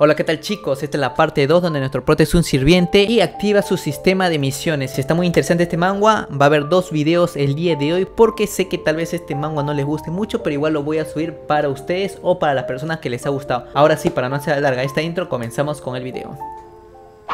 Hola, ¿qué tal chicos? Esta es la parte 2 donde nuestro prote es un sirviente y activa su sistema de misiones. Está muy interesante este manga, va a haber dos videos el día de hoy porque sé que tal vez este manga no les guste mucho, pero igual lo voy a subir para ustedes o para las personas que les ha gustado. Ahora sí, para no hacer larga esta intro, comenzamos con el video.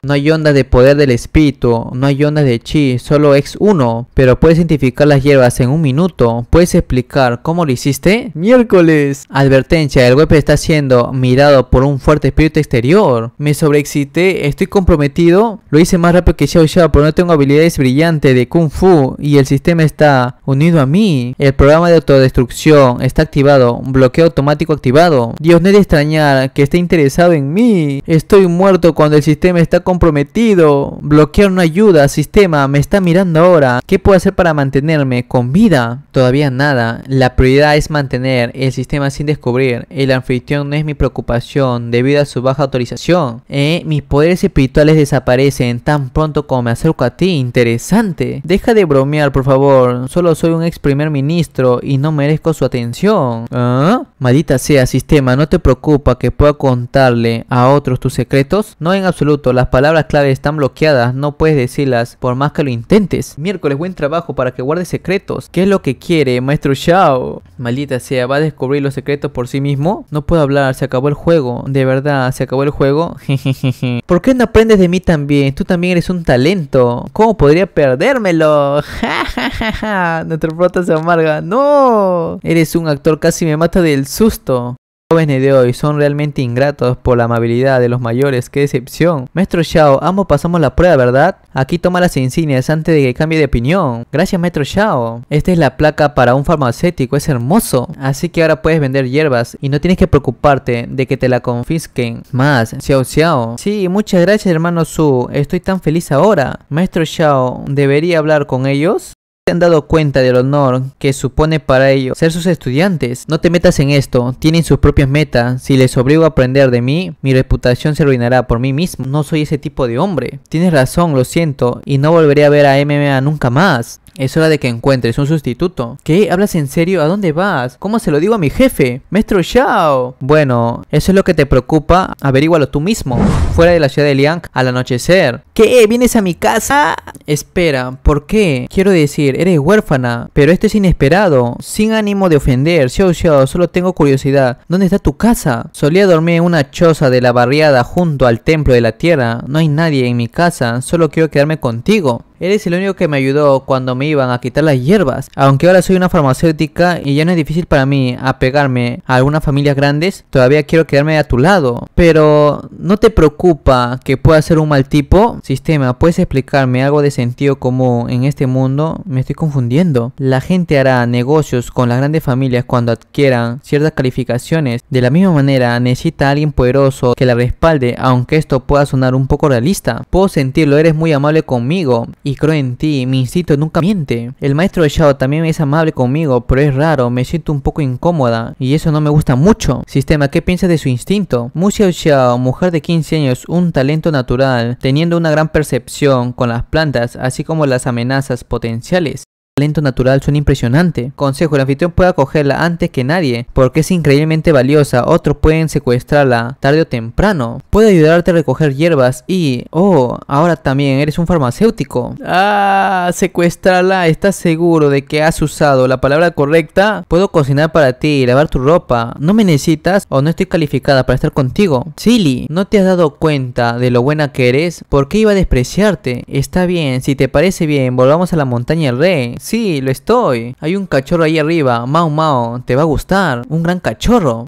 No hay onda de poder del espíritu, no hay onda de chi, solo ex uno. Pero puedes identificar las hierbas en un minuto. ¿Puedes explicar cómo lo hiciste? Miércoles. Advertencia, el web está siendo mirado por un fuerte espíritu exterior. Me sobreexcité, estoy comprometido. Lo hice más rápido que Xiao Xiao, pero no tengo habilidades brillantes de Kung Fu y el sistema está unido a mí. El programa de autodestrucción está activado, bloqueo automático activado. Dios, no es de extrañar que esté interesado en mí. Estoy muerto cuando el sistema está comprometido, bloquear una ayuda, sistema, me está mirando ahora. ¿Qué puedo hacer para mantenerme con vida? Todavía nada. La prioridad es mantener el sistema sin descubrir. El anfitrión no es mi preocupación debido a su baja autorización. Eh, mis poderes espirituales desaparecen tan pronto como me acerco a ti. Interesante. Deja de bromear, por favor. Solo soy un ex primer ministro y no merezco su atención. ¿Ah? Maldita sea, sistema, ¿no te preocupa que pueda contarle a otros tus secretos? No en absoluto, las palabras clave están bloqueadas, no puedes decirlas por más que lo intentes. Miércoles, buen trabajo para que guarde secretos. ¿Qué es lo que quiere, maestro Shao? Maldita sea, ¿va a descubrir los secretos por sí mismo? No puedo hablar, se acabó el juego. De verdad, se acabó el juego. ¿Por qué no aprendes de mí también? Tú también eres un talento. ¿Cómo podría perdérmelo? Nuestro prota se amarga. ¡No! Eres un actor, casi me mata del susto. Los Jóvenes de hoy son realmente ingratos por la amabilidad de los mayores, qué decepción. Maestro Xiao, ambos pasamos la prueba, ¿verdad? Aquí toma las insignias antes de que cambie de opinión. Gracias, Maestro Xiao. Esta es la placa para un farmacéutico, es hermoso. Así que ahora puedes vender hierbas y no tienes que preocuparte de que te la confisquen. Más, Xiao Xiao. Sí, muchas gracias, hermano Su. Estoy tan feliz ahora. Maestro Xiao, ¿debería hablar con ellos? se han dado cuenta del honor que supone para ellos ser sus estudiantes. No te metas en esto, tienen sus propias metas. Si les obligo a aprender de mí, mi reputación se arruinará por mí mismo. No soy ese tipo de hombre. Tienes razón, lo siento, y no volveré a ver a MMA nunca más. Es hora de que encuentres un sustituto. ¿Qué? ¿Hablas en serio? ¿A dónde vas? ¿Cómo se lo digo a mi jefe? ¡Maestro Xiao! Bueno, eso es lo que te preocupa. Averígualo tú mismo. Fuera de la ciudad de Liang al anochecer. ¿Qué? ¿Vienes a mi casa? Espera, ¿por qué? Quiero decir, eres huérfana. Pero esto es inesperado. Sin ánimo de ofender. Xiao Xiao, solo tengo curiosidad. ¿Dónde está tu casa? Solía dormir en una choza de la barriada junto al templo de la tierra. No hay nadie en mi casa. Solo quiero quedarme contigo. Eres el único que me ayudó cuando me iban a quitar las hierbas. Aunque ahora soy una farmacéutica y ya no es difícil para mí apegarme a algunas familias grandes, todavía quiero quedarme a tu lado. Pero no te preocupa que pueda ser un mal tipo. Sistema, ¿puedes explicarme algo de sentido común en este mundo? Me estoy confundiendo. La gente hará negocios con las grandes familias cuando adquieran ciertas calificaciones. De la misma manera, necesita a alguien poderoso que la respalde, aunque esto pueda sonar un poco realista. Puedo sentirlo, eres muy amable conmigo y creo en ti, mi instinto nunca miente. El maestro Xiao también es amable conmigo, pero es raro, me siento un poco incómoda y eso no me gusta mucho. Sistema, ¿qué piensas de su instinto? Mu Xiao Xiao, mujer de 15 años, un talento natural, teniendo una gran percepción con las plantas, así como las amenazas potenciales talento natural son impresionante, Consejo, el anfitrión puede cogerla antes que nadie, porque es increíblemente valiosa. Otros pueden secuestrarla tarde o temprano. Puede ayudarte a recoger hierbas y... Oh, ahora también eres un farmacéutico. Ah, secuestrarla. ¿Estás seguro de que has usado la palabra correcta? Puedo cocinar para ti, lavar tu ropa. ¿No me necesitas o no estoy calificada para estar contigo? Silly, ¿no te has dado cuenta de lo buena que eres? ¿Por qué iba a despreciarte? Está bien, si te parece bien, volvamos a la montaña del rey. Sí, lo estoy. Hay un cachorro ahí arriba. Mao Mao. te va a gustar. Un gran cachorro.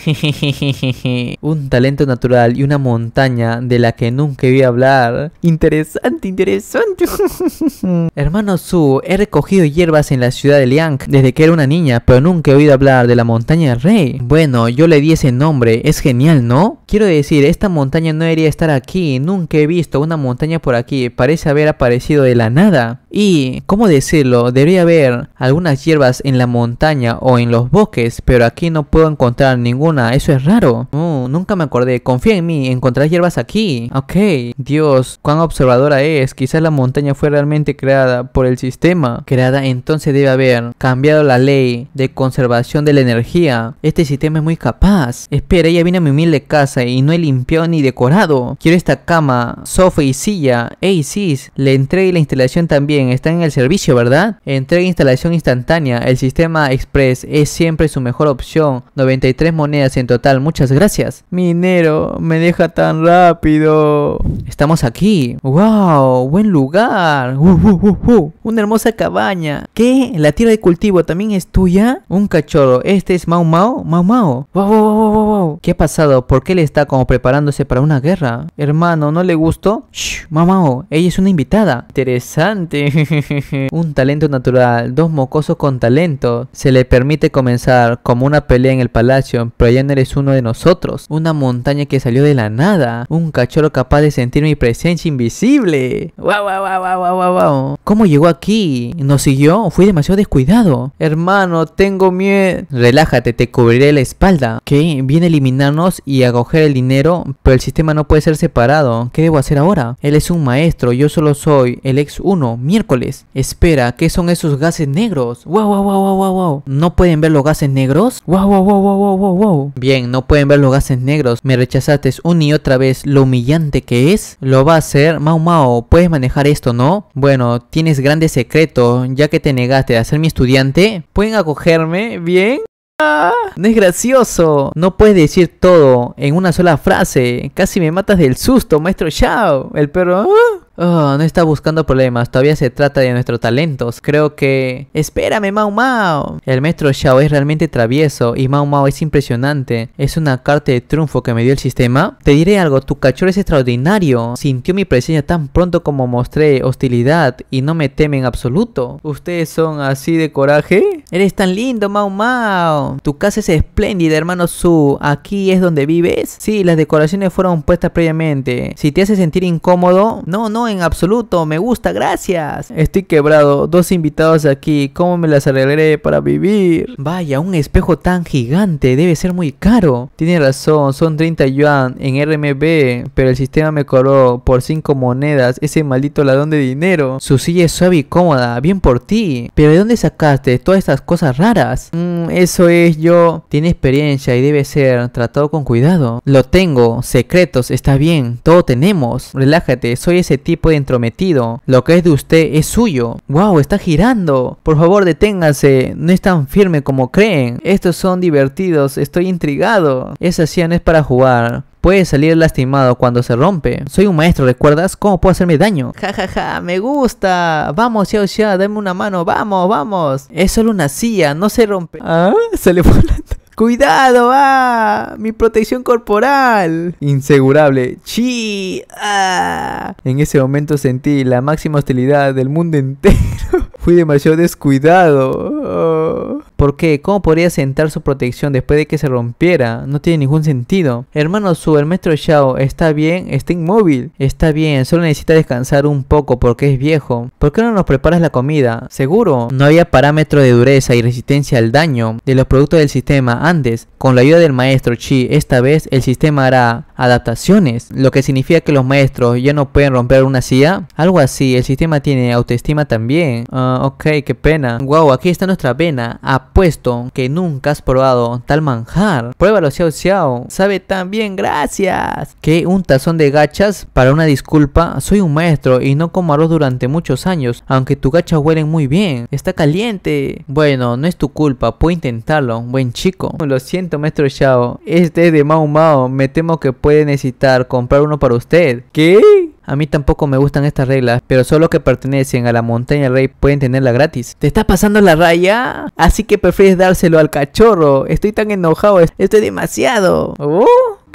un talento natural y una montaña de la que nunca vi hablar. Interesante, interesante. Hermano Su, he recogido hierbas en la ciudad de Liang desde que era una niña, pero nunca he oído hablar de la montaña del rey. Bueno, yo le di ese nombre. Es genial, ¿no? Quiero decir, esta montaña no debería estar aquí. Nunca he visto una montaña por aquí. Parece haber aparecido de la nada. Y, ¿cómo decirlo? Debería ver algunas hierbas en la montaña o en los bosques, pero aquí no puedo encontrar ninguna. Eso es raro. Mm, nunca me acordé. Confía en mí, encontrar hierbas aquí. Ok. Dios, cuán observadora es. Quizás la montaña fue realmente creada por el sistema. Creada entonces debe haber cambiado la ley de conservación de la energía. Este sistema es muy capaz. Espera, ella vino a mi humilde casa y no he limpiado ni decorado. Quiero esta cama, sofá y silla. Hey, sis, le y la instalación también está en el servicio, ¿verdad? Entré instalación instantánea, el sistema Express es siempre su mejor opción. 93 monedas en total, muchas gracias. Minero, me deja tan rápido. Estamos aquí. ¡Wow! ¡Buen lugar! Uh, uh, uh, ¡Una hermosa cabaña! ¿Qué? ¿La tierra de cultivo también es tuya? Un cachorro. ¿Este es Mau Mau? Mau Mau. ¡Wow, wow, wow, wow! qué ha pasado? ¿Por qué le está como preparándose para una guerra? Hermano, ¿no le gustó? Shh, Mau Mau, ella es una invitada. Interesante. Un talento natural dos mocosos con talento se le permite comenzar como una pelea en el palacio, pero ya no eres uno de nosotros. Una montaña que salió de la nada. Un cachorro capaz de sentir mi presencia invisible. ¡Wow, wow, wow, wow, wow, wow! ¿Cómo llegó aquí? ¿Nos siguió? Fui demasiado descuidado. Hermano, tengo miedo. Relájate, te cubriré la espalda. ¿Qué? Viene a eliminarnos y a el dinero, pero el sistema no puede ser separado. ¿Qué debo hacer ahora? Él es un maestro, yo solo soy el ex 1. Miércoles. Espera, ¿qué son esos gases negros. Wow, wow, wow, wow, wow, wow. ¿No pueden ver los gases negros? Wow, wow, wow, wow, wow, Bien, no pueden ver los gases negros. Me rechazaste una y otra vez lo humillante que es. Lo va a hacer. Mau Mau, puedes manejar esto, ¿no? Bueno, tienes grandes secretos. Ya que te negaste a ser mi estudiante, ¿pueden acogerme? Bien. Ah, no es gracioso. No puedes decir todo en una sola frase. Casi me matas del susto, maestro Chao. El perro. Ah. Ah, no está buscando problemas, todavía se trata de nuestros talentos. Creo que... ¡Espérame, Mau Mao. El maestro Xiao es realmente travieso y Mau Mao es impresionante. Es una carta de triunfo que me dio el sistema. Te diré algo, tu cachorro es extraordinario. Sintió mi presencia tan pronto como mostré hostilidad y no me teme en absoluto. ¿Ustedes son así de coraje? Eres tan lindo, Mau Mao. Tu casa es espléndida, hermano Su. ¿Aquí es donde vives? Sí, las decoraciones fueron puestas previamente. Si te hace sentir incómodo, no, no, en absoluto, me gusta, gracias. Estoy quebrado, dos invitados aquí, ¿cómo me las arreglaré para vivir? Vaya, un espejo tan gigante, debe ser muy caro. Tiene razón, son 30 yuan en RMB, pero el sistema me cobró por 5 monedas ese maldito ladrón de dinero. Su silla es suave y cómoda, bien por ti. Pero ¿de dónde sacaste todas estas cosas raras? Mm, eso es yo. Tiene experiencia y debe ser tratado con cuidado. Lo tengo, secretos, está bien, todo tenemos. Relájate, soy ese tipo tipo entrometido. Lo que es de usted es suyo. ¡Wow! Está girando. Por favor, deténgase No es tan firme como creen. Estos son divertidos. Estoy intrigado. Esa silla no es para jugar puede salir lastimado cuando se rompe. Soy un maestro, ¿recuerdas? ¿Cómo puedo hacerme daño? jajaja me gusta. Vamos, ya ya dame una mano, vamos, vamos. Es solo una silla, no se rompe. Ah, se ¡Cuidado! ¡Ah! ¡Mi protección corporal! Insegurable. ¡Chi! ¡Ah! En ese momento sentí la máxima hostilidad del mundo entero. Fui demasiado descuidado. ¿Por qué? ¿Cómo podría sentar su protección después de que se rompiera? No tiene ningún sentido. Hermano Su, el maestro Xiao está bien, está inmóvil. Está bien, solo necesita descansar un poco porque es viejo. ¿Por qué no nos preparas la comida? Seguro, no había parámetro de dureza y resistencia al daño de los productos del sistema antes. Con la ayuda del maestro Chi, esta vez el sistema hará adaptaciones, lo que significa que los maestros ya no pueden romper una silla, algo así, el sistema tiene autoestima también, ah, ok, qué pena, wow, aquí está nuestra pena apuesto que nunca has probado tal manjar, pruébalo, xiao xiao, sabe tan bien, gracias, que un tazón de gachas para una disculpa, soy un maestro y no como arroz durante muchos años, aunque tu gachas huelen muy bien, está caliente, bueno, no es tu culpa, puedo intentarlo, buen chico, lo siento maestro Xiao, este es de mao mao me temo que puede necesitar comprar uno para usted. ¿Qué? A mí tampoco me gustan estas reglas, pero solo que pertenecen a la montaña rey pueden tenerla gratis. ¿Te está pasando la raya? Así que prefieres dárselo al cachorro. Estoy tan enojado, estoy demasiado. ¿Oh?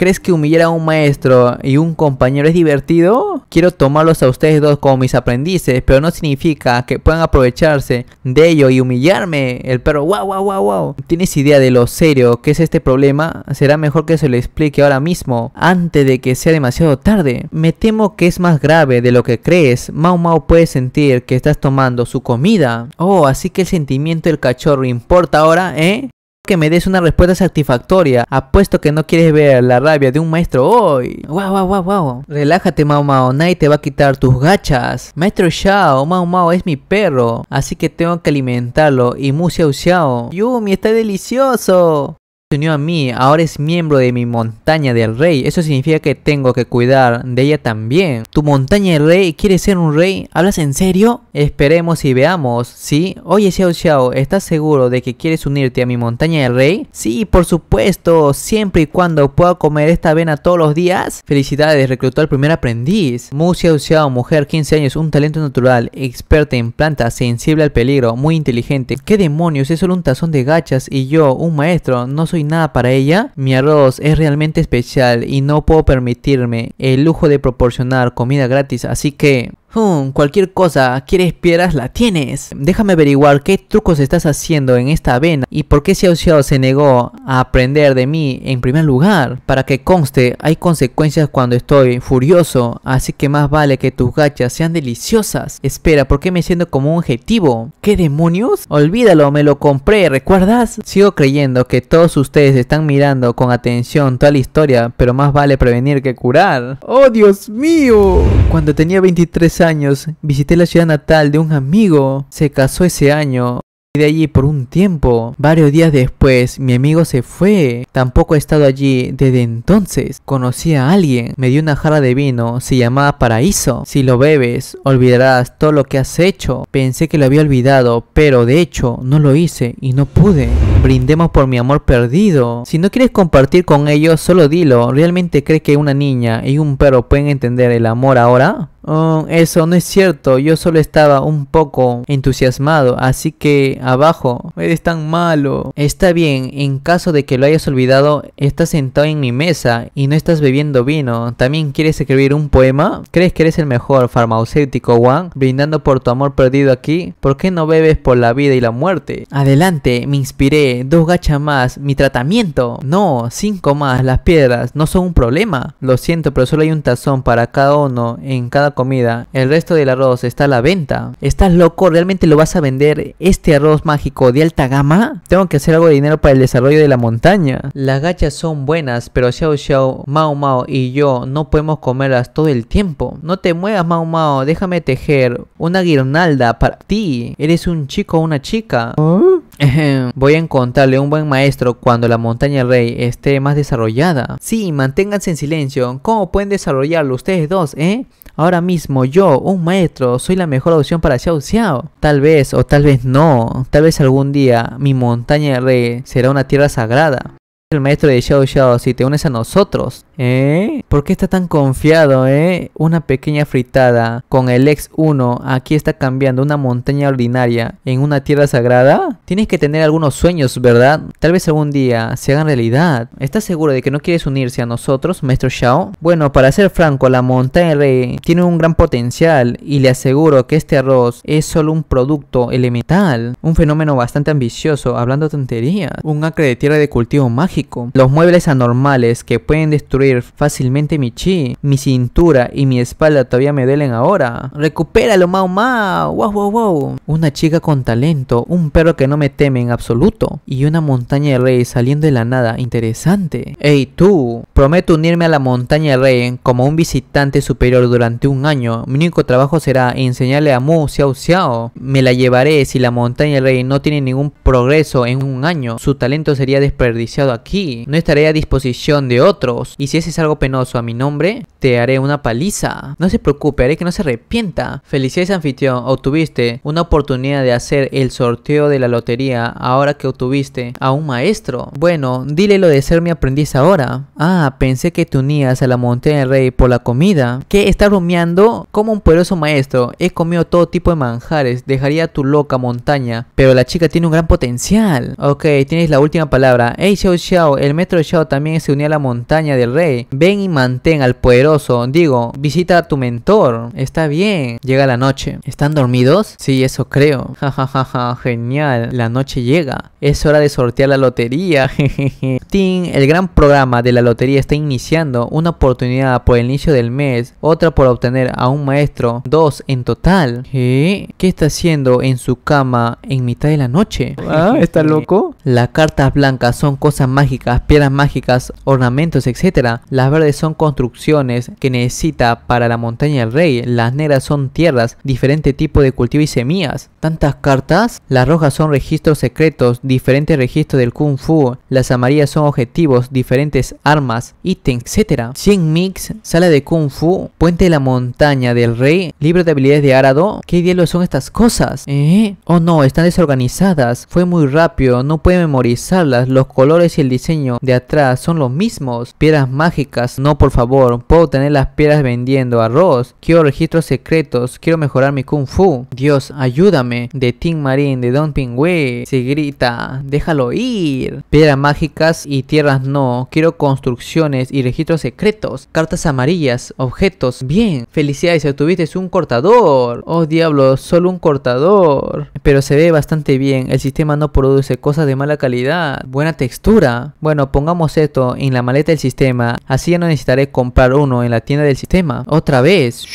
¿Crees que humillar a un maestro y un compañero es divertido? Quiero tomarlos a ustedes dos como mis aprendices, pero no significa que puedan aprovecharse de ello y humillarme. El perro, wow, wow, wow, wow. ¿Tienes idea de lo serio que es este problema? Será mejor que se lo explique ahora mismo, antes de que sea demasiado tarde. Me temo que es más grave de lo que crees. Mau Mau puede sentir que estás tomando su comida. Oh, así que el sentimiento del cachorro importa ahora, ¿eh? que me des una respuesta satisfactoria. Apuesto que no quieres ver la rabia de un maestro hoy. Wow, wow, wow, wow. Relájate, Mao Mao. Nadie te va a quitar tus gachas. Maestro Xiao, Mao Mao es mi perro. Así que tengo que alimentarlo. Y Mu Xiao Xiao. Yumi, está delicioso se unió a mí, ahora es miembro de mi montaña del rey. Eso significa que tengo que cuidar de ella también. ¿Tu montaña del rey quiere ser un rey? ¿Hablas en serio? Esperemos y veamos, ¿sí? Oye, Xiao Xiao, ¿estás seguro de que quieres unirte a mi montaña del rey? Sí, por supuesto, siempre y cuando pueda comer esta avena todos los días. Felicidades, reclutó al primer aprendiz. Mu Xiao Xiao, mujer, 15 años, un talento natural, experta en plantas, sensible al peligro, muy inteligente. ¿Qué demonios? Es solo un tazón de gachas y yo, un maestro, no soy nada para ella, mi arroz es realmente especial y no puedo permitirme el lujo de proporcionar comida gratis, así que Hmm, cualquier cosa, quieres piedras, la tienes. Déjame averiguar qué trucos estás haciendo en esta avena y por qué ese Xiao se negó a aprender de mí en primer lugar. Para que conste, hay consecuencias cuando estoy furioso, así que más vale que tus gachas sean deliciosas. Espera, ¿por qué me siento como un objetivo? ¿Qué demonios? Olvídalo, me lo compré, ¿recuerdas? Sigo creyendo que todos ustedes están mirando con atención toda la historia, pero más vale prevenir que curar. ¡Oh, Dios mío! Cuando tenía 23 años, años visité la ciudad natal de un amigo. Se casó ese año. Y de allí por un tiempo. Varios días después, mi amigo se fue. Tampoco he estado allí desde entonces. Conocí a alguien. Me dio una jarra de vino. Se llamaba Paraíso. Si lo bebes, olvidarás todo lo que has hecho. Pensé que lo había olvidado, pero de hecho no lo hice y no pude. Brindemos por mi amor perdido. Si no quieres compartir con ellos, solo dilo. ¿Realmente crees que una niña y un perro pueden entender el amor ahora? Oh, eso no es cierto, yo solo estaba un poco entusiasmado, así que abajo, eres tan malo. Está bien, en caso de que lo hayas olvidado, estás sentado en mi mesa y no estás bebiendo vino. ¿También quieres escribir un poema? ¿Crees que eres el mejor farmacéutico, Juan? Brindando por tu amor perdido aquí, ¿por qué no bebes por la vida y la muerte? Adelante, me inspiré, dos gachas más, mi tratamiento. No, cinco más, las piedras no son un problema. Lo siento, pero solo hay un tazón para cada uno en cada comida, el resto del arroz está a la venta. ¿Estás loco? ¿Realmente lo vas a vender este arroz mágico de alta gama? Tengo que hacer algo de dinero para el desarrollo de la montaña. Las gachas son buenas, pero Xiao Xiao, Mao Mao y yo no podemos comerlas todo el tiempo. No te muevas, Mao Mao, déjame tejer una guirnalda para ti. Eres un chico o una chica. Voy a encontrarle un buen maestro cuando la montaña rey esté más desarrollada. Sí, manténganse en silencio. ¿Cómo pueden desarrollarlo ustedes dos, eh? Ahora mismo yo, un maestro, soy la mejor opción para Xiao Xiao. Tal vez o tal vez no, tal vez algún día mi montaña de rey será una tierra sagrada. El maestro de Xiao Xiao, si te unes a nosotros, ¿Eh? ¿Por qué está tan confiado, eh? Una pequeña fritada con el ex 1 aquí está cambiando una montaña ordinaria en una tierra sagrada. Tienes que tener algunos sueños, ¿verdad? Tal vez algún día se hagan realidad. ¿Estás seguro de que no quieres unirse a nosotros, maestro Shao? Bueno, para ser franco, la montaña rey tiene un gran potencial y le aseguro que este arroz es solo un producto elemental, un fenómeno bastante ambicioso, hablando de tonterías, un acre de tierra de cultivo mágico. Los muebles anormales que pueden destruir fácilmente mi chi. Mi cintura y mi espalda todavía me duelen ahora. Recupéralo, mao mao Wow, wow, wow. Una chica con talento, un perro que no me teme en absoluto. Y una montaña de rey saliendo de la nada. Interesante. hey tú. Prometo unirme a la montaña de rey como un visitante superior durante un año. Mi único trabajo será enseñarle a Mu Xiao Xiao. Me la llevaré si la montaña de rey no tiene ningún progreso en un año. Su talento sería desperdiciado aquí. No estaré a disposición de otros. Y si es algo penoso a mi nombre, te haré una paliza. No se preocupe, haré que no se arrepienta. Felicidades anfitrión, obtuviste una oportunidad de hacer el sorteo de la lotería ahora que obtuviste a un maestro. Bueno, dile lo de ser mi aprendiz ahora. Ah, pensé que te unías a la montaña del rey por la comida. ¿Qué? estás rumiando como un poderoso maestro. He comido todo tipo de manjares, dejaría tu loca montaña. Pero la chica tiene un gran potencial. Ok, tienes la última palabra. Hey Xiao Xiao, el maestro Xiao también se unía a la montaña del rey. Ven y mantén al poderoso. Digo, visita a tu mentor. Está bien. Llega la noche. ¿Están dormidos? Sí, eso creo. Jajajaja, genial. La noche llega. Es hora de sortear la lotería. Jejeje. Tim, el gran programa de la lotería está iniciando. Una oportunidad por el inicio del mes. Otra por obtener a un maestro. Dos en total. ¿Qué? ¿Qué está haciendo en su cama en mitad de la noche? ¿Ah, ¿Está loco? Las cartas blancas son cosas mágicas, piedras mágicas, ornamentos, etcétera las verdes son construcciones que necesita para la montaña del rey, las negras son tierras, diferente tipo de cultivo y semillas. ¿Tantas cartas? Las rojas son registros secretos, diferentes registro del kung fu, las amarillas son objetivos, diferentes armas, ítems, etc. 100 mix, sala de kung fu, puente de la montaña del rey, libro de habilidades de Arado. ¿Qué diablos son estas cosas? ¿Eh? Oh no, están desorganizadas, fue muy rápido, no puede memorizarlas, los colores y el diseño de atrás son los mismos, piedras más mágicas, no por favor. Puedo tener las piedras vendiendo arroz. Quiero registros secretos. Quiero mejorar mi kung fu. Dios, ayúdame. De Tim Marine, de Don Pingüe. Se grita, déjalo ir. Piedras mágicas y tierras no. Quiero construcciones y registros secretos. Cartas amarillas, objetos. Bien, felicidades, obtuviste un cortador. Oh diablo, solo un cortador. Pero se ve bastante bien. El sistema no produce cosas de mala calidad. Buena textura. Bueno, pongamos esto en la maleta del sistema Así ya no necesitaré comprar uno en la tienda del sistema. Otra vez.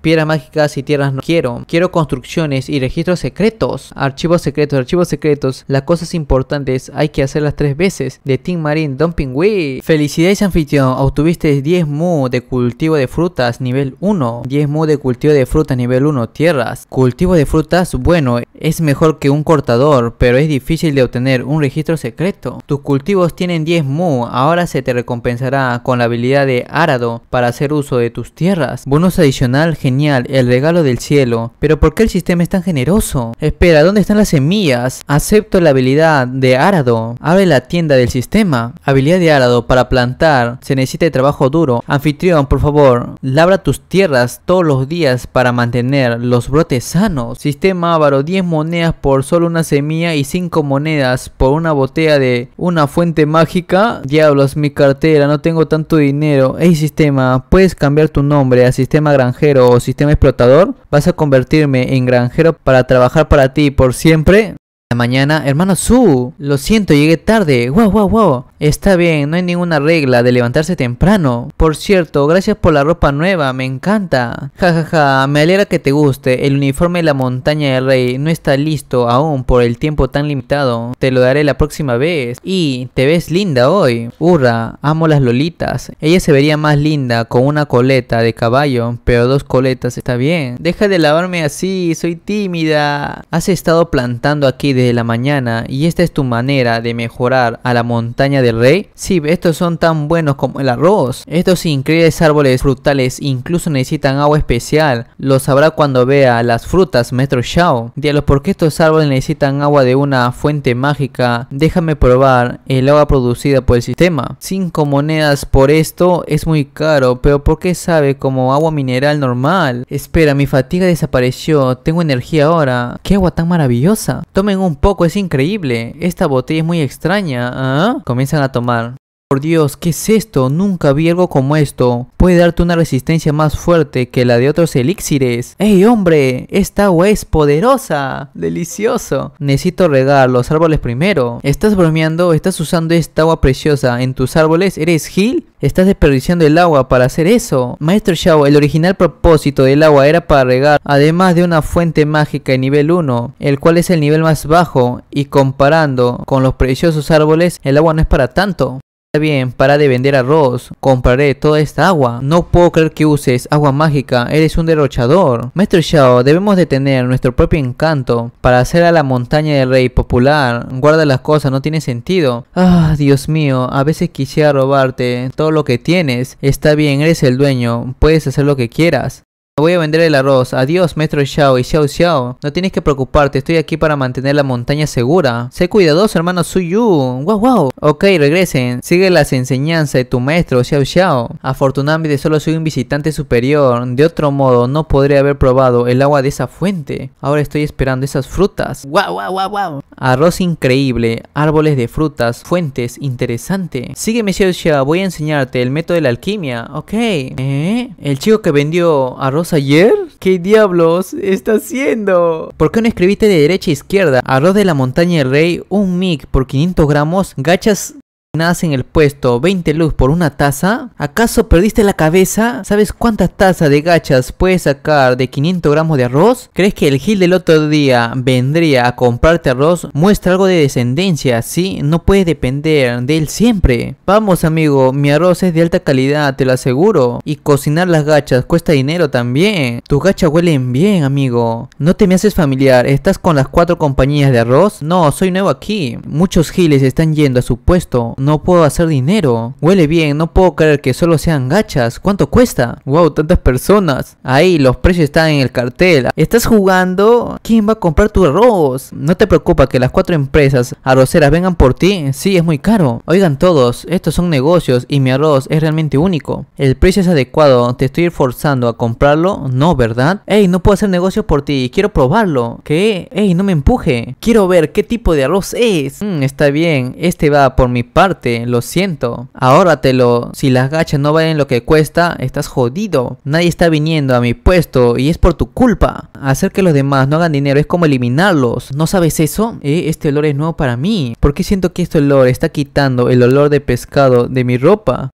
Piedras mágicas y tierras no quiero. Quiero construcciones y registros secretos. Archivos secretos, archivos secretos. Las cosas importantes hay que hacerlas tres veces. De Team Marine Dumping Wii. Felicidades anfitrión. Obtuviste 10 mu de cultivo de frutas nivel 1. 10 mu de cultivo de frutas nivel 1. Tierras. Cultivo de frutas, bueno, es mejor que un cortador, pero es difícil de obtener un registro secreto. Tus cultivos tienen 10 mu. Ahora se te recompensará con la habilidad de Arado para hacer uso de tus tierras. Bonus adicional el regalo del cielo. Pero ¿por qué el sistema es tan generoso? Espera, ¿dónde están las semillas? Acepto la habilidad de Arado. Abre la tienda del sistema. Habilidad de Arado para plantar. Se necesita trabajo duro. Anfitrión, por favor, labra tus tierras todos los días para mantener los brotes sanos. Sistema ávaro 10 monedas por solo una semilla y 5 monedas por una botella de una fuente mágica. Diablos, mi cartera, no tengo tanto dinero. el sistema, puedes cambiar tu nombre a sistema granjero o sistema explotador? ¿Vas a convertirme en granjero para trabajar para ti por siempre? La mañana, hermano Su, lo siento, llegué tarde. Wow, wow, wow. Está bien, no hay ninguna regla de levantarse temprano. Por cierto, gracias por la ropa nueva, me encanta. Ja, ja, ja, me alegra que te guste. El uniforme de la montaña de rey no está listo aún por el tiempo tan limitado. Te lo daré la próxima vez. Y te ves linda hoy. Hurra, amo las lolitas. Ella se vería más linda con una coleta de caballo, pero dos coletas está bien. Deja de lavarme así, soy tímida. Has estado plantando aquí de de la mañana y esta es tu manera de mejorar a la montaña del rey? si estos son tan buenos como el arroz. Estos increíbles árboles frutales incluso necesitan agua especial. Lo sabrá cuando vea las frutas, maestro Shao. Diablos, ¿por qué estos árboles necesitan agua de una fuente mágica? Déjame probar el agua producida por el sistema. cinco monedas por esto es muy caro, pero porque sabe como agua mineral normal? Espera, mi fatiga desapareció, tengo energía ahora. ¡Qué agua tan maravillosa! Tomen un un poco, es increíble. Esta botella es muy extraña. ¿ah? Comienzan a tomar. Por Dios, ¿qué es esto? Nunca vi algo como esto. Puede darte una resistencia más fuerte que la de otros elixires. ¡Ey, hombre! Esta agua es poderosa. Delicioso. Necesito regar los árboles primero. ¿Estás bromeando? ¿Estás usando esta agua preciosa en tus árboles? ¿Eres Gil? Estás desperdiciando el agua para hacer eso. Maestro Xiao, el original propósito del agua era para regar, además de una fuente mágica en nivel 1, el cual es el nivel más bajo, y comparando con los preciosos árboles, el agua no es para tanto. Está bien, para de vender arroz. Compraré toda esta agua. No puedo creer que uses agua mágica. Eres un derrochador. Maestro Shao, debemos de tener nuestro propio encanto para hacer a la montaña del rey popular. Guarda las cosas, no tiene sentido. Ah, Dios mío, a veces quisiera robarte todo lo que tienes. Está bien, eres el dueño. Puedes hacer lo que quieras voy a vender el arroz. Adiós, maestro Xiao y Xiao Xiao. No tienes que preocuparte, estoy aquí para mantener la montaña segura. Sé cuidadoso, hermano Suyu. Wow, wow. Ok, regresen. Sigue las enseñanzas de tu maestro Xiao Xiao. Afortunadamente solo soy un visitante superior. De otro modo, no podría haber probado el agua de esa fuente. Ahora estoy esperando esas frutas. Wow, wow, wow, wow. Arroz increíble, árboles de frutas, fuentes, interesante. Sígueme, Xiao Xiao, voy a enseñarte el método de la alquimia. Ok. ¿Eh? El chico que vendió arroz ayer? ¿Qué diablos está haciendo? ¿Por qué no escribiste de derecha a izquierda? Arroz de la montaña rey, un mic por 500 gramos, gachas ¿Nace en el puesto 20 luz por una taza? ¿Acaso perdiste la cabeza? ¿Sabes cuántas tazas de gachas puedes sacar de 500 gramos de arroz? ¿Crees que el Gil del otro día vendría a comprarte arroz? Muestra algo de descendencia, ¿sí? No puedes depender de él siempre. Vamos amigo, mi arroz es de alta calidad, te lo aseguro. Y cocinar las gachas cuesta dinero también. Tus gachas huelen bien, amigo. ¿No te me haces familiar? ¿Estás con las cuatro compañías de arroz? No, soy nuevo aquí. Muchos giles están yendo a su puesto no puedo hacer dinero. Huele bien, no puedo creer que solo sean gachas. ¿Cuánto cuesta? Wow, tantas personas. Ahí, los precios están en el cartel. ¿Estás jugando? ¿Quién va a comprar tu arroz? ¿No te preocupa que las cuatro empresas arroceras vengan por ti? Sí, es muy caro. Oigan todos, estos son negocios y mi arroz es realmente único. El precio es adecuado, te estoy forzando a comprarlo. No, ¿verdad? Ey, no puedo hacer negocio por ti, quiero probarlo. ¿Qué? Ey, no me empuje. Quiero ver qué tipo de arroz es. Mm, está bien, este va por mi parte lo siento. Ahórratelo, si las gachas no valen lo que cuesta, estás jodido. Nadie está viniendo a mi puesto y es por tu culpa. Hacer que los demás no hagan dinero es como eliminarlos. ¿No sabes eso? ¿Eh? Este olor es nuevo para mí. ¿Por qué siento que este olor está quitando el olor de pescado de mi ropa?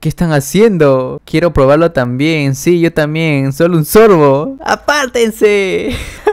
¿Qué están haciendo? Quiero probarlo también. Sí, yo también. Solo un sorbo. ¡Apártense!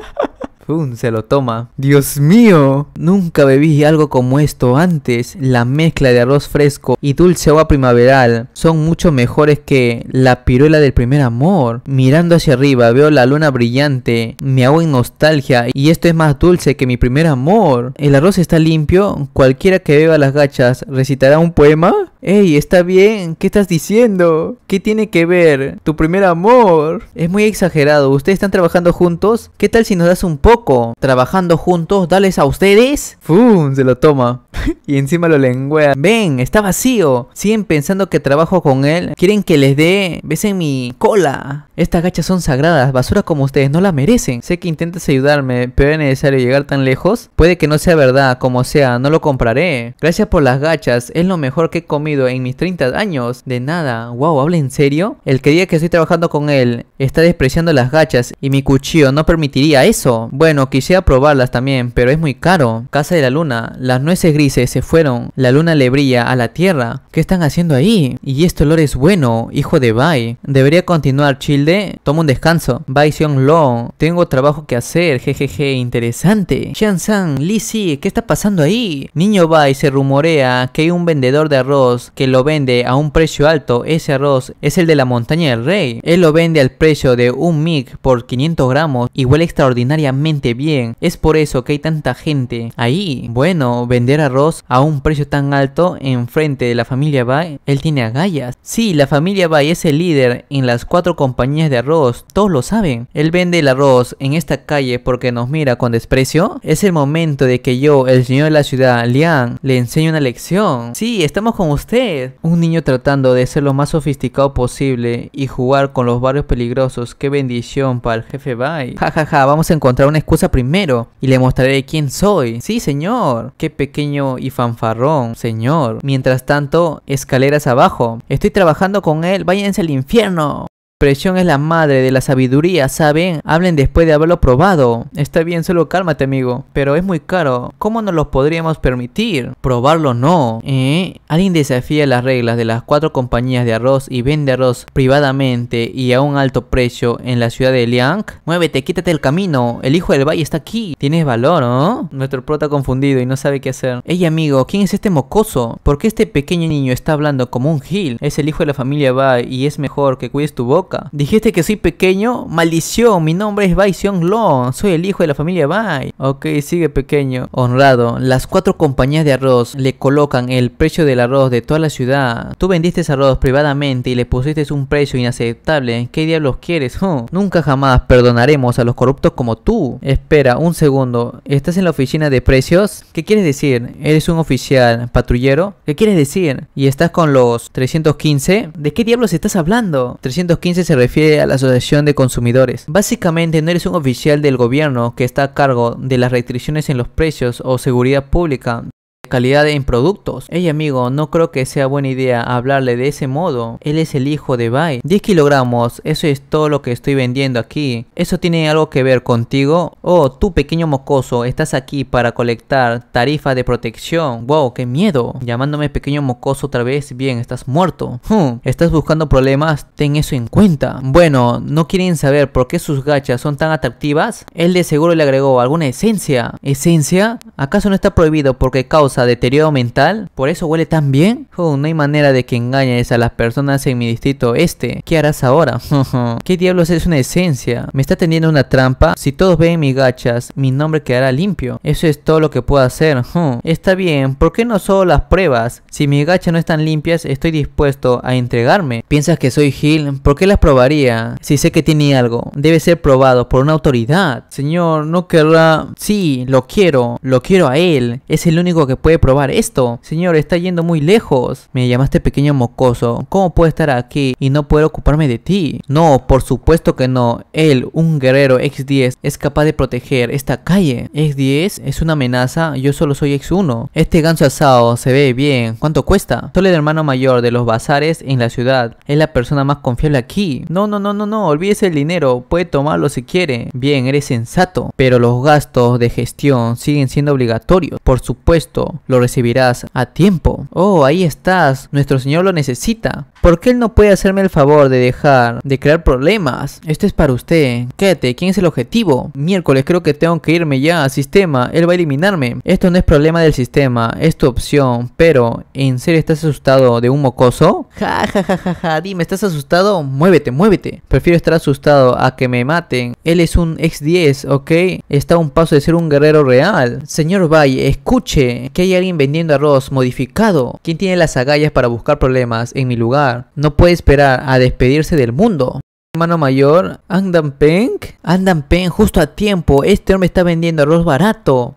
Pum, se lo toma. Dios mío, nunca bebí algo como esto antes. La mezcla de arroz fresco y dulce agua primaveral son mucho mejores que la piruela del primer amor. Mirando hacia arriba veo la luna brillante, me hago en nostalgia y esto es más dulce que mi primer amor. El arroz está limpio, cualquiera que beba las gachas recitará un poema. Ey, está bien, ¿qué estás diciendo? ¿Qué tiene que ver tu primer amor? Es muy exagerado, ¿ustedes están trabajando juntos? ¿Qué tal si nos das un poco? trabajando juntos, dales a ustedes. ¡Fum! Se lo toma. y encima lo lengua. Ven, está vacío. Siguen pensando que trabajo con él. Quieren que les dé. Besen mi cola. Estas gachas son sagradas. Basura como ustedes. No la merecen. Sé que intentas ayudarme, pero es necesario llegar tan lejos. Puede que no sea verdad. Como sea, no lo compraré. Gracias por las gachas. Es lo mejor que he comido en mis 30 años. De nada. Wow, ¿habla en serio? El que diga que estoy trabajando con él está despreciando las gachas. Y mi cuchillo no permitiría eso. Bueno, quisiera probarlas también, pero es muy caro. Casa de la luna, las nueces grises se fueron, la luna le brilla a la tierra. ¿Qué están haciendo ahí? Y este olor es bueno, hijo de Bai. Debería continuar, Childe. Toma un descanso. Bai Xiong Long, tengo trabajo que hacer, jejeje, interesante. Xian San, Li Si, ¿qué está pasando ahí? Niño Bai se rumorea que hay un vendedor de arroz que lo vende a un precio alto. Ese arroz es el de la montaña del rey. Él lo vende al precio de un mic por 500 gramos y huele extraordinariamente bien. Es por eso que hay tanta gente ahí. Bueno, vender arroz a un precio tan alto en frente de la familia Bai, él tiene agallas. Sí, la familia Bai es el líder en las cuatro compañías de arroz, todos lo saben. Él vende el arroz en esta calle porque nos mira con desprecio. Es el momento de que yo, el señor de la ciudad, Lian, le enseñe una lección. Sí, estamos con usted. Un niño tratando de ser lo más sofisticado posible y jugar con los barrios peligrosos. Qué bendición para el jefe Bai, Jajaja, vamos a encontrar una excusa primero y le mostraré quién soy. Sí, señor. Qué pequeño y fanfarrón, señor. Mientras tanto, escaleras abajo. Estoy trabajando con él. Váyanse al infierno. Presión es la madre de la sabiduría, ¿saben? Hablen después de haberlo probado. Está bien, solo cálmate, amigo. Pero es muy caro. ¿Cómo nos lo podríamos permitir? Probarlo no. ¿Eh? Alguien desafía las reglas de las cuatro compañías de arroz y vende arroz privadamente y a un alto precio en la ciudad de Liang. Muévete, quítate el camino. El hijo del valle está aquí. Tienes valor, ¿no? Nuestro prota confundido y no sabe qué hacer. Ey, amigo, ¿quién es este mocoso? ¿Por qué este pequeño niño está hablando como un gil? Es el hijo de la familia Bai y es mejor que cuides tu boca Dijiste que soy pequeño. Maldición, mi nombre es Bai Xiong Long. Soy el hijo de la familia Bai. Ok, sigue pequeño. Honrado, las cuatro compañías de arroz le colocan el precio del arroz de toda la ciudad. Tú vendiste arroz privadamente y le pusiste un precio inaceptable. ¿Qué diablos quieres? Nunca jamás perdonaremos a los corruptos como tú. Espera, un segundo. ¿Estás en la oficina de precios? ¿Qué quieres decir? ¿Eres un oficial patrullero? ¿Qué quieres decir? ¿Y estás con los 315? ¿De qué diablos estás hablando? 315 se refiere a la Asociación de Consumidores. Básicamente no eres un oficial del gobierno que está a cargo de las restricciones en los precios o seguridad pública calidad en productos. Ey amigo, no creo que sea buena idea hablarle de ese modo. Él es el hijo de Bai. 10 kilogramos, eso es todo lo que estoy vendiendo aquí. ¿Eso tiene algo que ver contigo? Oh, tú pequeño mocoso, estás aquí para colectar tarifa de protección. Wow, qué miedo. Llamándome pequeño mocoso otra vez, bien, estás muerto. ¿Estás buscando problemas? Ten eso en cuenta. Bueno, ¿no quieren saber por qué sus gachas son tan atractivas? Él de seguro le agregó alguna esencia. ¿Esencia? ¿Acaso no está prohibido porque causa deterioro mental? ¿Por eso huele tan bien? no hay manera de que engañes a las personas en mi distrito este. ¿Qué harás ahora? ¿Qué diablos es una esencia? ¿Me está tendiendo una trampa? Si todos ven mis gachas, mi nombre quedará limpio. Eso es todo lo que puedo hacer. Está bien, ¿por qué no solo las pruebas? Si mis gachas no están limpias, estoy dispuesto a entregarme. ¿Piensas que soy Gil? ¿Por qué las probaría? Si sé que tiene algo, debe ser probado por una autoridad. Señor, no querrá... Sí, lo quiero. Lo quiero a él. Es el único que puede probar esto? Señor, está yendo muy lejos. Me llamaste pequeño mocoso. ¿Cómo puedo estar aquí y no poder ocuparme de ti? No, por supuesto que no. Él, un guerrero X10, es capaz de proteger esta calle. X10 es una amenaza, yo solo soy X1. Este ganso asado se ve bien. ¿Cuánto cuesta? solo el hermano mayor de los bazares en la ciudad. Es la persona más confiable aquí. No, no, no, no, no. Olvídese el dinero. Puede tomarlo si quiere. Bien, eres sensato. Pero los gastos de gestión siguen siendo obligatorios. Por supuesto, lo recibirás a tiempo. Oh, ahí estás, nuestro Señor lo necesita. ¿Por qué Él no puede hacerme el favor de dejar de crear problemas? Esto es para usted. Quédate, ¿quién es el objetivo? Miércoles creo que tengo que irme ya, sistema, Él va a eliminarme. Esto no es problema del sistema, es tu opción, pero ¿en serio estás asustado de un mocoso? Ja, ja, ja, ja, ja, dime, ¿estás asustado? Muévete, muévete. Prefiero estar asustado a que me maten. Él es un ex 10, ¿ok? Está a un paso de ser un guerrero real. Señor Valle, escuche, hay alguien vendiendo arroz modificado. ¿Quién tiene las agallas para buscar problemas en mi lugar? No puede esperar a despedirse del mundo. Hermano mayor, Andan Peng. Andan Peng, justo a tiempo. Este hombre está vendiendo arroz barato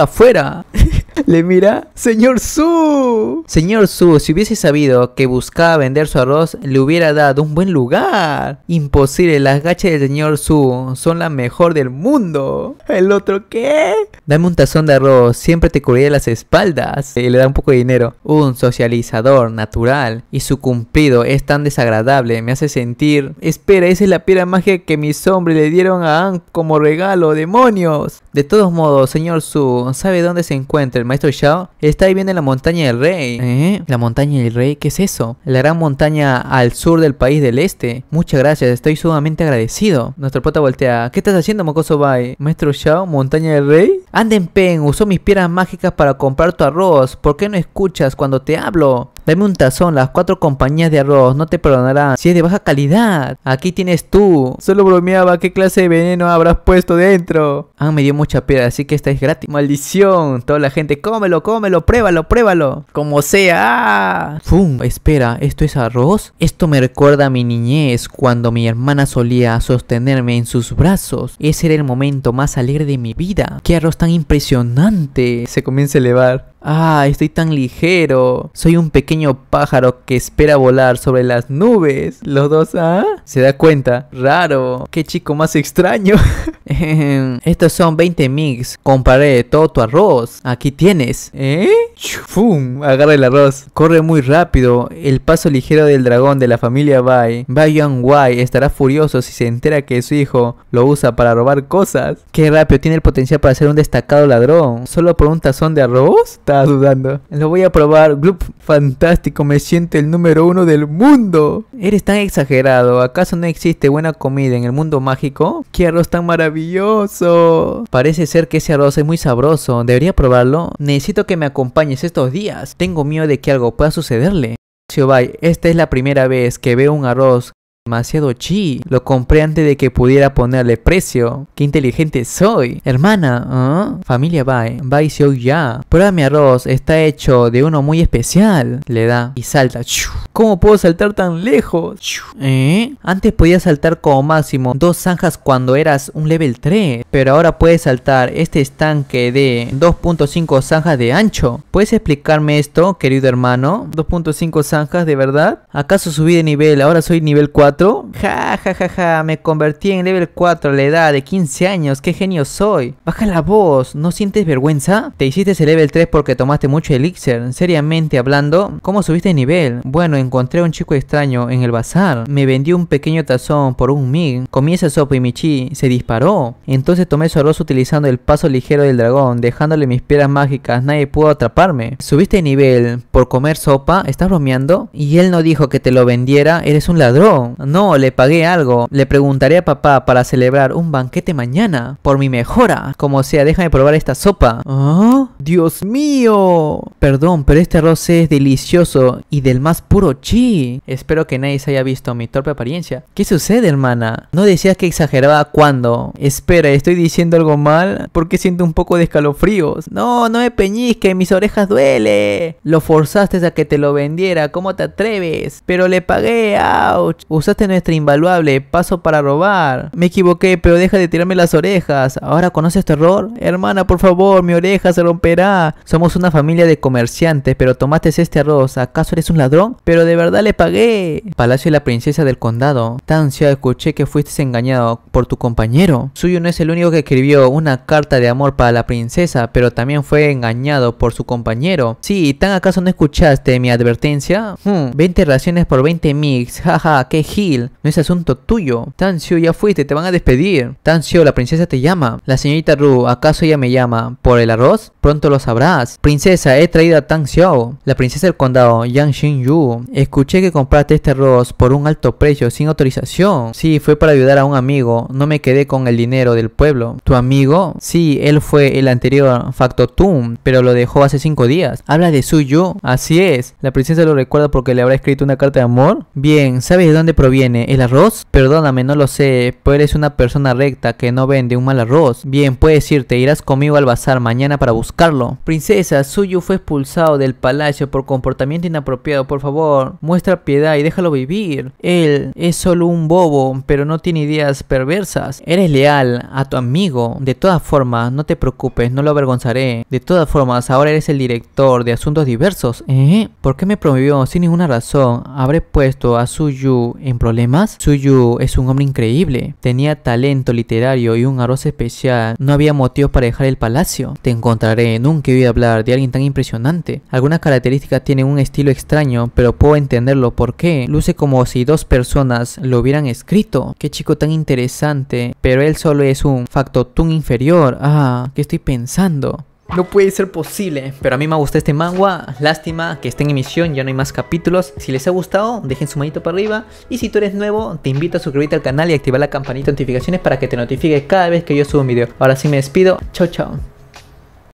afuera. Le mira, señor Su. Señor Su, si hubiese sabido que buscaba vender su arroz, le hubiera dado un buen lugar. Imposible, las gachas del señor Su son la mejor del mundo. El otro, ¿qué? Dame un tazón de arroz, siempre te cubriré las espaldas. le da un poco de dinero. Un socializador natural y su cumplido es tan desagradable, me hace sentir. Espera, esa es la piedra magia que mis hombres le dieron a Ang como regalo, demonios. De todos modos, señor Su, sabe dónde se encuentra el maestro Shao. Está ahí en la montaña del rey. ¿Eh? ¿La montaña del rey? ¿Qué es eso? La gran montaña al sur del país del este. Muchas gracias, estoy sumamente agradecido. Nuestro Pota voltea. ¿Qué estás haciendo, Mocoso Bai? Maestro Xiao, montaña del rey. Anden Pen, usó mis piedras mágicas para comprar tu arroz. ¿Por qué no escuchas cuando te hablo? Dame un tazón, las cuatro compañías de arroz, no te perdonarán. Si es de baja calidad, aquí tienes tú. Solo bromeaba, ¿qué clase de veneno habrás puesto dentro? Ah, me dio mucha piedra, así que esta es gratis. Maldición, toda la gente, cómelo, cómelo, pruébalo, pruébalo. Como sea. Ah. ¡Fum! Espera, ¿esto es arroz? Esto me recuerda a mi niñez, cuando mi hermana solía sostenerme en sus brazos. Ese era el momento más alegre de mi vida. ¡Qué arroz tan impresionante! Se comienza a elevar. Ah, estoy tan ligero. Soy un pequeño pájaro que espera volar sobre las nubes. Los dos, ¿ah? Se da cuenta. Raro. Qué chico más extraño. Estos son 20 mix. Comparé todo tu arroz. Aquí tienes. ¿Eh? ¡Fum! Agarra el arroz. Corre muy rápido. El paso ligero del dragón de la familia Bai. Bai Yuan Wai estará furioso si se entera que su hijo lo usa para robar cosas. Qué rápido tiene el potencial para ser un destacado ladrón. ¿Solo por un tazón de arroz? estaba dudando. Lo voy a probar. Gloop, fantástico, me siente el número uno del mundo. Eres tan exagerado. ¿Acaso no existe buena comida en el mundo mágico? ¡Qué arroz tan maravilloso! Parece ser que ese arroz es muy sabroso. ¿Debería probarlo? Necesito que me acompañes estos días. Tengo miedo de que algo pueda sucederle. bye, esta es la primera vez que veo un arroz Demasiado chi. Lo compré antes de que pudiera ponerle precio. Qué inteligente soy. Hermana, ¿ah? Familia Bye, Bai Xiao Ya. Prueba mi arroz. Está hecho de uno muy especial. Le da y salta. ¿Cómo puedo saltar tan lejos? ¿Eh? Antes podía saltar como máximo dos zanjas cuando eras un level 3. Pero ahora puedes saltar este estanque de 2.5 zanjas de ancho. ¿Puedes explicarme esto, querido hermano? ¿2.5 zanjas de verdad? ¿Acaso subí de nivel? Ahora soy nivel 4. Ja, ja, ja, ja, me convertí en level 4 a la edad de 15 años, qué genio soy. Baja la voz, ¿no sientes vergüenza? ¿Te hiciste ese level 3 porque tomaste mucho elixir? Seriamente hablando, ¿cómo subiste de nivel? Bueno, encontré a un chico extraño en el bazar, me vendió un pequeño tazón por un mig, comí esa sopa y mi chi se disparó. Entonces tomé su arroz utilizando el paso ligero del dragón, dejándole mis piedras mágicas, nadie pudo atraparme. ¿Subiste de nivel por comer sopa? ¿Estás bromeando? Y él no dijo que te lo vendiera, eres un ladrón. No, le pagué algo. Le preguntaré a papá para celebrar un banquete mañana por mi mejora. Como sea, déjame probar esta sopa. ¿Oh? ¡Dios mío! Perdón, pero este arroz es delicioso y del más puro chi. Espero que nadie se haya visto mi torpe apariencia. ¿Qué sucede, hermana? ¿No decías que exageraba cuando? Espera, ¿estoy diciendo algo mal? Porque siento un poco de escalofríos. No, no me que mis orejas duele. Lo forzaste a que te lo vendiera, ¿cómo te atreves? Pero le pagué, ouch. Usaste nuestra invaluable paso para robar. Me equivoqué, pero deja de tirarme las orejas. ¿Ahora conoces tu error? Hermana, por favor, mi oreja se romperá. Somos una familia de comerciantes, pero tomaste este arroz. ¿Acaso eres un ladrón? Pero de verdad le pagué. Palacio y la princesa del condado. Tan escuché que fuiste engañado por tu compañero. Suyo no es el único que escribió una carta de amor para la princesa, pero también fue engañado por su compañero. Sí, ¿tan acaso no escuchaste mi advertencia? 20 hmm, raciones por 20 mix. Jaja, qué no es asunto tuyo. Tan Xiu ya fuiste, te van a despedir. Xiu, la princesa te llama. La señorita Ru, ¿acaso ella me llama? ¿Por el arroz? Pronto lo sabrás. Princesa, he traído a Tang Xiao, la princesa del condado, Yang Xin Yu. Escuché que compraste este arroz por un alto precio, sin autorización. Sí, fue para ayudar a un amigo. No me quedé con el dinero del pueblo. ¿Tu amigo? Sí, él fue el anterior Factotum, pero lo dejó hace cinco días. ¿Habla de Su Yu? Así es. La princesa lo recuerda porque le habrá escrito una carta de amor. Bien, ¿sabes de dónde proviene? viene? el arroz? Perdóname, no lo sé, pero eres una persona recta que no vende un mal arroz. Bien, puedes irte, irás conmigo al bazar mañana para buscarlo. Princesa, Suyu fue expulsado del palacio por comportamiento inapropiado, por favor, muestra piedad y déjalo vivir. Él es solo un bobo, pero no tiene ideas perversas. Eres leal a tu amigo. De todas formas, no te preocupes, no lo avergonzaré. De todas formas, ahora eres el director de asuntos diversos. ¿Eh? ¿Por qué me prohibió sin ninguna razón? Habré puesto a Suyu en problemas. Suyu es un hombre increíble, tenía talento literario y un arroz especial, no había motivos para dejar el palacio. Te encontraré, nunca he oído hablar de alguien tan impresionante. Algunas características tienen un estilo extraño, pero puedo entenderlo por qué. Luce como si dos personas lo hubieran escrito. Qué chico tan interesante, pero él solo es un factotum inferior. Ah, ¿qué estoy pensando? No puede ser posible, pero a mí me gustó este manga, lástima que esté en emisión, ya no hay más capítulos. Si les ha gustado, dejen su manito para arriba y si tú eres nuevo, te invito a suscribirte al canal y activar la campanita de notificaciones para que te notifique cada vez que yo subo un video. Ahora sí me despido, chao chao.